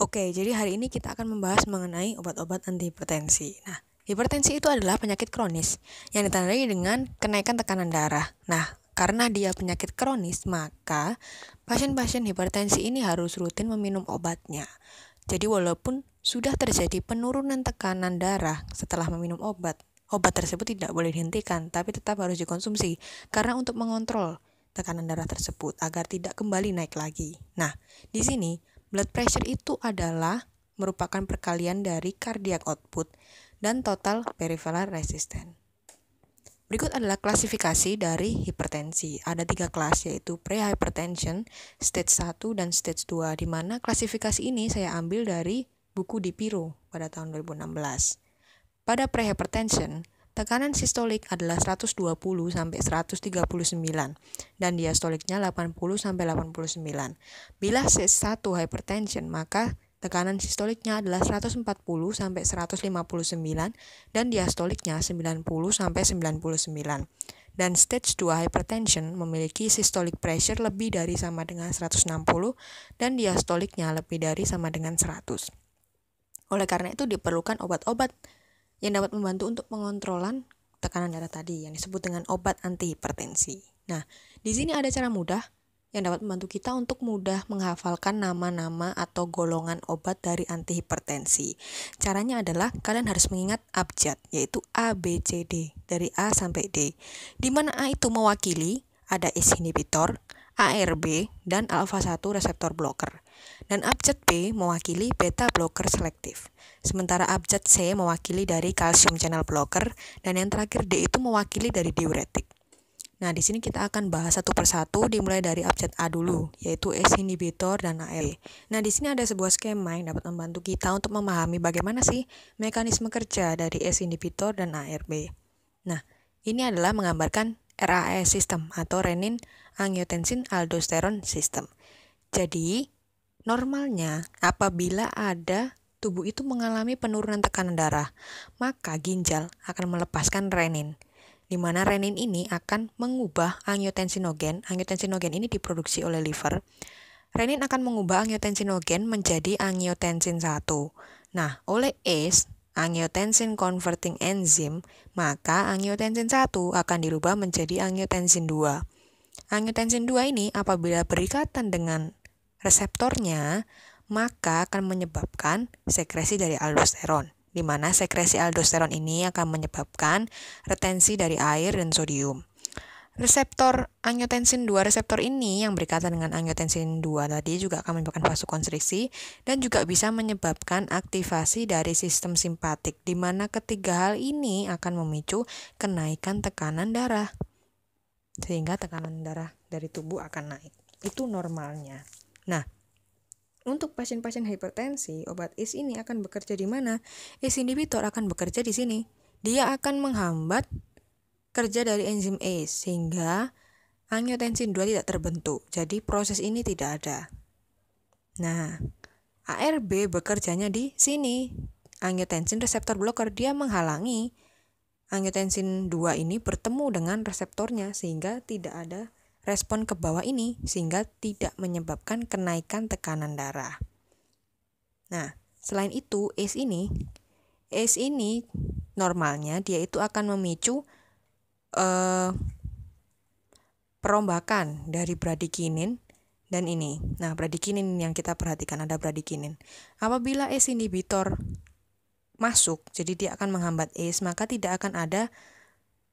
Oke, jadi hari ini kita akan membahas mengenai obat-obat hipertensi. Nah, hipertensi itu adalah penyakit kronis yang ditandai dengan kenaikan tekanan darah. Nah, karena dia penyakit kronis, maka pasien-pasien hipertensi ini harus rutin meminum obatnya. Jadi walaupun sudah terjadi penurunan tekanan darah setelah meminum obat, obat tersebut tidak boleh dihentikan, tapi tetap harus dikonsumsi karena untuk mengontrol tekanan darah tersebut agar tidak kembali naik lagi. Nah, di sini Blood pressure itu adalah merupakan perkalian dari cardiac output dan total peripheral resistance. Berikut adalah klasifikasi dari hipertensi. Ada tiga kelas yaitu prehypertension, stage 1, dan stage 2, di mana klasifikasi ini saya ambil dari buku di Piro pada tahun 2016. Pada prehypertension, Tekanan sistolik adalah 120 sampai 139 dan diastoliknya 80 sampai 89. Bila C1 hypertension, maka tekanan sistoliknya adalah 140 sampai 159 dan diastoliknya 90 sampai 99. Dan stage 2 hypertension memiliki systolic pressure lebih dari sama dengan 160 dan diastoliknya lebih dari sama dengan 100. Oleh karena itu diperlukan obat-obat yang dapat membantu untuk pengontrolan tekanan darah tadi yang disebut dengan obat antihipertensi. Nah, di sini ada cara mudah yang dapat membantu kita untuk mudah menghafalkan nama-nama atau golongan obat dari antihipertensi. Caranya adalah kalian harus mengingat abjad, yaitu A, B, C, D, dari A sampai D. Di mana A itu mewakili, ada ACE inhibitor, ARB, dan alfa 1 reseptor blocker. Dan abjad B mewakili beta blocker selektif. Sementara abjad C mewakili dari kalsium channel blocker dan yang terakhir D itu mewakili dari diuretik. Nah, di sini kita akan bahas satu persatu dimulai dari abjad A dulu, yaitu S inhibitor dan AL. Nah, di sini ada sebuah skema yang dapat membantu kita untuk memahami bagaimana sih mekanisme kerja dari S inhibitor dan ARB. Nah, ini adalah menggambarkan RAS e system atau renin angiotensin aldosteron system. Jadi, Normalnya, apabila ada tubuh itu mengalami penurunan tekanan darah, maka ginjal akan melepaskan renin. Di mana renin ini akan mengubah angiotensinogen. Angiotensinogen ini diproduksi oleh liver. Renin akan mengubah angiotensinogen menjadi angiotensin 1. Nah, oleh ACE, angiotensin converting enzyme, maka angiotensin 1 akan dirubah menjadi angiotensin 2. Angiotensin 2 ini apabila berikatan dengan reseptornya, maka akan menyebabkan sekresi dari aldosteron, di mana sekresi aldosteron ini akan menyebabkan retensi dari air dan sodium. Reseptor angiotensin 2 reseptor ini yang berkaitan dengan angiotensin 2 tadi juga akan menyebabkan vasokonstriksi dan juga bisa menyebabkan aktivasi dari sistem simpatik di mana ketiga hal ini akan memicu kenaikan tekanan darah sehingga tekanan darah dari tubuh akan naik. Itu normalnya. Nah, untuk pasien-pasien hipertensi, obat IS ini akan bekerja di mana? IS inhibitor akan bekerja di sini. Dia akan menghambat kerja dari enzim ACE sehingga angiotensin 2 tidak terbentuk. Jadi proses ini tidak ada. Nah, ARB bekerjanya di sini. Angiotensin reseptor blocker dia menghalangi angiotensin 2 ini bertemu dengan reseptornya sehingga tidak ada respon ke bawah ini sehingga tidak menyebabkan kenaikan tekanan darah. Nah, selain itu, es ini ACE ini normalnya dia itu akan memicu eh, perombakan dari bradikinin dan ini. Nah, bradikinin yang kita perhatikan ada bradikinin. Apabila es inhibitor masuk, jadi dia akan menghambat es maka tidak akan ada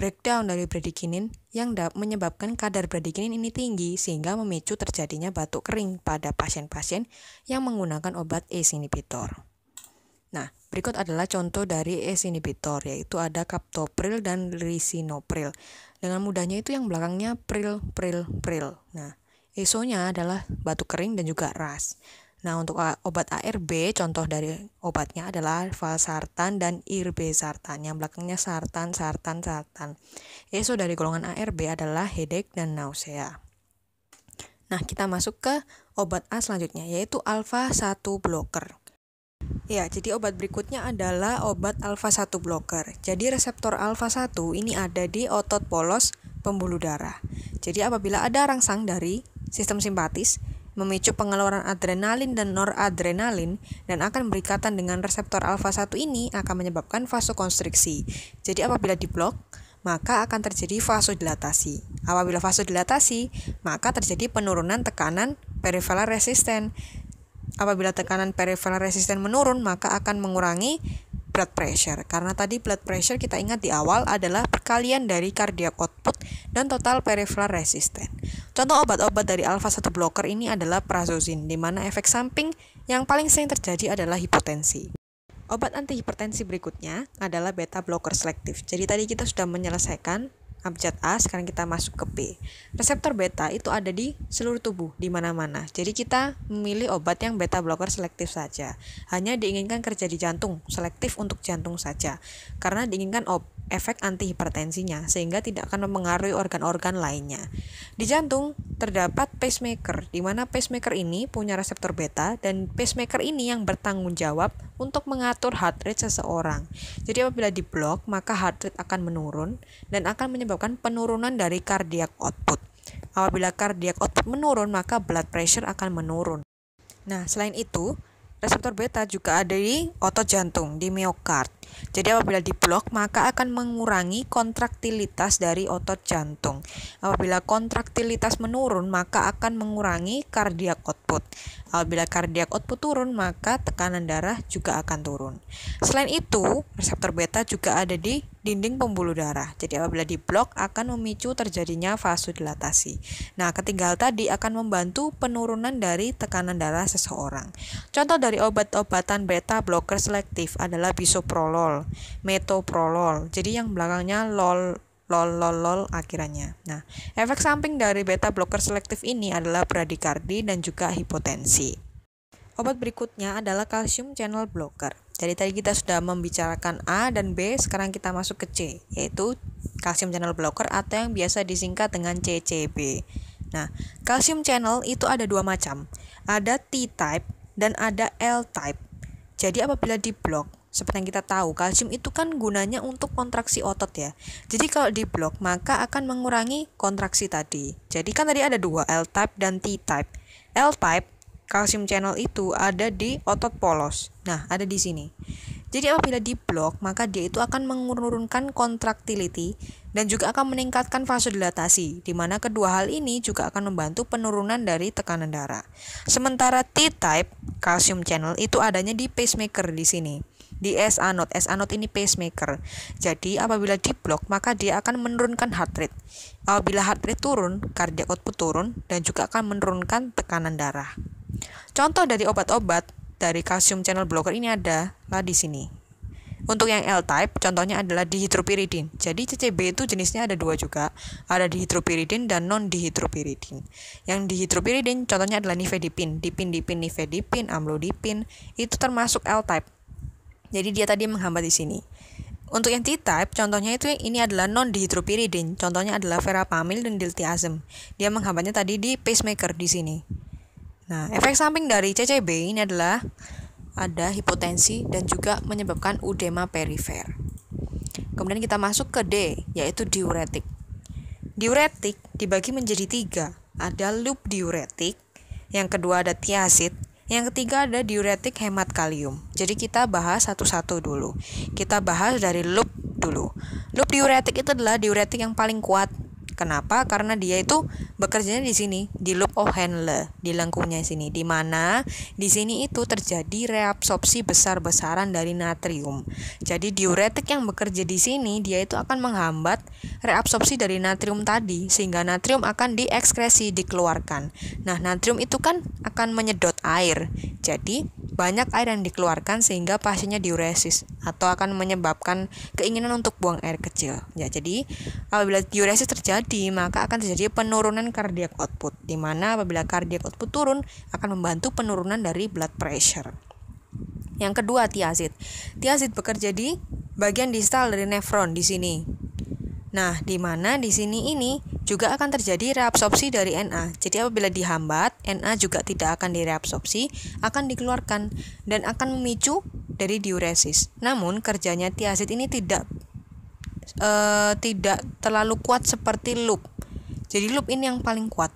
breakdown dari bradykinin yang dapat menyebabkan kadar bradykinin ini tinggi sehingga memicu terjadinya batuk kering pada pasien-pasien yang menggunakan obat ACE inhibitor. Nah, berikut adalah contoh dari ACE inhibitor yaitu ada captopril dan lisinopril. Dengan mudahnya itu yang belakangnya pril, pril, pril. Nah, esonya adalah batuk kering dan juga ras. Nah, untuk obat ARB, contoh dari obatnya adalah valsartan dan irbesartan, yang belakangnya sartan, sartan, sartan. ESO dari golongan ARB adalah headache dan nausea. Nah, kita masuk ke obat A selanjutnya, yaitu alpha 1 blocker. Ya, jadi obat berikutnya adalah obat alfa-1 blocker. Jadi reseptor alfa-1 ini ada di otot polos pembuluh darah. Jadi apabila ada rangsang dari sistem simpatis, memicu pengeluaran adrenalin dan noradrenalin dan akan berikatan dengan reseptor alfa 1 ini akan menyebabkan vasokonstriksi. Jadi apabila diblok, maka akan terjadi vasodilatasi. Apabila vasodilatasi, maka terjadi penurunan tekanan periferal resisten. Apabila tekanan periferal resisten menurun, maka akan mengurangi blood pressure. Karena tadi blood pressure kita ingat di awal adalah perkalian dari cardiac output dan total periferal resisten. Contoh obat-obat dari alfa-1 blocker ini adalah prazosin, di mana efek samping yang paling sering terjadi adalah hipotensi. Obat antihipertensi berikutnya adalah beta blocker selektif. Jadi tadi kita sudah menyelesaikan abjad A, sekarang kita masuk ke B. Reseptor beta itu ada di seluruh tubuh, di mana-mana. Jadi kita memilih obat yang beta blocker selektif saja. Hanya diinginkan kerja di jantung, selektif untuk jantung saja. Karena diinginkan obat efek antihipertensinya sehingga tidak akan mempengaruhi organ-organ lainnya. Di jantung terdapat pacemaker di mana pacemaker ini punya reseptor beta dan pacemaker ini yang bertanggung jawab untuk mengatur heart rate seseorang. Jadi apabila diblok maka heart rate akan menurun dan akan menyebabkan penurunan dari cardiac output. Apabila cardiac output menurun maka blood pressure akan menurun. Nah, selain itu, Reseptor beta juga ada di otot jantung, di miokard. Jadi apabila diblok maka akan mengurangi kontraktilitas dari otot jantung. Apabila kontraktilitas menurun maka akan mengurangi cardiac output. Apabila cardiac output turun maka tekanan darah juga akan turun. Selain itu, reseptor beta juga ada di dinding pembuluh darah. Jadi apabila diblok akan memicu terjadinya vasodilatasi. Nah, ketiga hal tadi akan membantu penurunan dari tekanan darah seseorang. Contoh dari obat-obatan beta blocker selektif adalah bisoprolol, metoprolol. Jadi yang belakangnya lol lol lol lol akhirnya. Nah, efek samping dari beta blocker selektif ini adalah bradikardi dan juga hipotensi. Obat berikutnya adalah kalsium channel blocker. Jadi tadi kita sudah membicarakan A dan B, sekarang kita masuk ke C, yaitu kalsium channel blocker atau yang biasa disingkat dengan CCB. Nah, kalsium channel itu ada dua macam, ada T-type dan ada L-type. Jadi apabila diblok, seperti yang kita tahu, kalsium itu kan gunanya untuk kontraksi otot ya. Jadi kalau diblok, maka akan mengurangi kontraksi tadi. Jadi kan tadi ada dua, L-type dan T-type. L-type kalsium channel itu ada di otot polos. Nah, ada di sini. Jadi apabila diblok, maka dia itu akan menurunkan kontraktiliti dan juga akan meningkatkan vasodilatasi, di mana kedua hal ini juga akan membantu penurunan dari tekanan darah. Sementara T-type calcium channel itu adanya di pacemaker di sini di S node. S node ini pacemaker. Jadi apabila diblok maka dia akan menurunkan heart rate. Apabila heart rate turun, cardiac output turun dan juga akan menurunkan tekanan darah. Contoh dari obat-obat dari kalsium channel blocker ini adalah di sini. Untuk yang L-type, contohnya adalah dihidropiridin. Jadi CCB itu jenisnya ada dua juga, ada dihidropiridin dan non-dihidropiridin. Yang dihidropiridin contohnya adalah nifedipin, dipin-dipin, nifedipin, amlodipin, itu termasuk L-type. Jadi dia tadi menghambat di sini. Untuk yang T-type, contohnya itu ini adalah non-dihidropiridin, contohnya adalah verapamil dan diltiazem. Dia menghambatnya tadi di pacemaker di sini. Nah, efek samping dari CCB ini adalah ada hipotensi dan juga menyebabkan udema perifer. Kemudian kita masuk ke D, yaitu diuretik. Diuretik dibagi menjadi tiga. Ada loop diuretik, yang kedua ada tiasid, yang ketiga ada diuretik hemat kalium. Jadi kita bahas satu-satu dulu. Kita bahas dari loop dulu. Loop diuretik itu adalah diuretik yang paling kuat Kenapa? Karena dia itu bekerjanya di sini, di loop of Henle, di lengkungnya sini. Di mana di sini itu terjadi reabsorpsi besar-besaran dari natrium. Jadi diuretik yang bekerja di sini dia itu akan menghambat reabsorpsi dari natrium tadi sehingga natrium akan diekskresi, dikeluarkan. Nah, natrium itu kan akan menyedot air. Jadi banyak air yang dikeluarkan sehingga pasiennya diuresis atau akan menyebabkan keinginan untuk buang air kecil. Ya, jadi apabila diuresis terjadi, maka akan terjadi penurunan cardiac output di mana apabila cardiac output turun akan membantu penurunan dari blood pressure. Yang kedua, tiazid. Tiazid bekerja di bagian distal dari nefron di sini. Nah, di mana di sini ini juga akan terjadi reabsorpsi dari Na. Jadi apabila dihambat, Na juga tidak akan direabsorpsi, akan dikeluarkan dan akan memicu dari diuresis. Namun kerjanya tiazid ini tidak uh, tidak terlalu kuat seperti loop. Jadi loop ini yang paling kuat.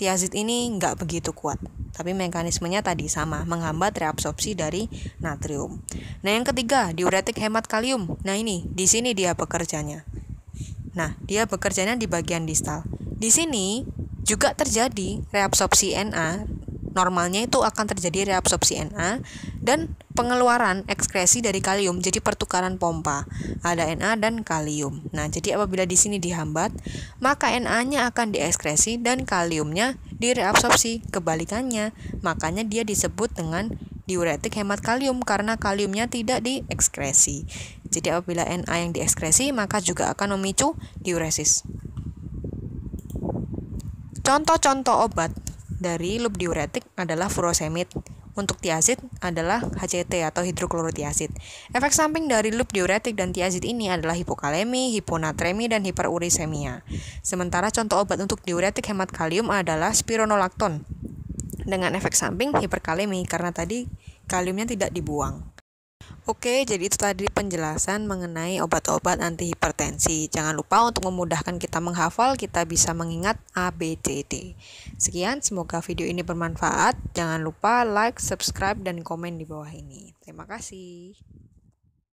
Tiazid ini nggak begitu kuat tapi mekanismenya tadi sama, menghambat reabsorpsi dari natrium. Nah, yang ketiga, diuretik hemat kalium. Nah, ini di sini dia pekerjanya. Nah, dia bekerjanya di bagian distal. Di sini juga terjadi reabsorpsi Na. Normalnya itu akan terjadi reabsorpsi Na dan pengeluaran ekskresi dari kalium. Jadi pertukaran pompa ada Na dan kalium. Nah, jadi apabila di sini dihambat, maka Na-nya akan diekskresi dan kaliumnya direabsorpsi. Kebalikannya, makanya dia disebut dengan diuretik hemat kalium karena kaliumnya tidak diekskresi. Jadi apabila Na yang diekskresi, maka juga akan memicu diuresis. Contoh-contoh obat dari loop diuretik adalah furosemid. Untuk tiazid adalah HCT atau hidroklorotiazid. Efek samping dari loop diuretik dan tiazid ini adalah hipokalemi, hiponatremi, dan hiperurisemia. Sementara contoh obat untuk diuretik hemat kalium adalah spironolakton dengan efek samping hiperkalemi karena tadi kaliumnya tidak dibuang. Oke, jadi itu tadi penjelasan mengenai obat-obat anti hipertensi. Jangan lupa untuk memudahkan kita menghafal, kita bisa mengingat A, Sekian, semoga video ini bermanfaat. Jangan lupa like, subscribe, dan komen di bawah ini. Terima kasih.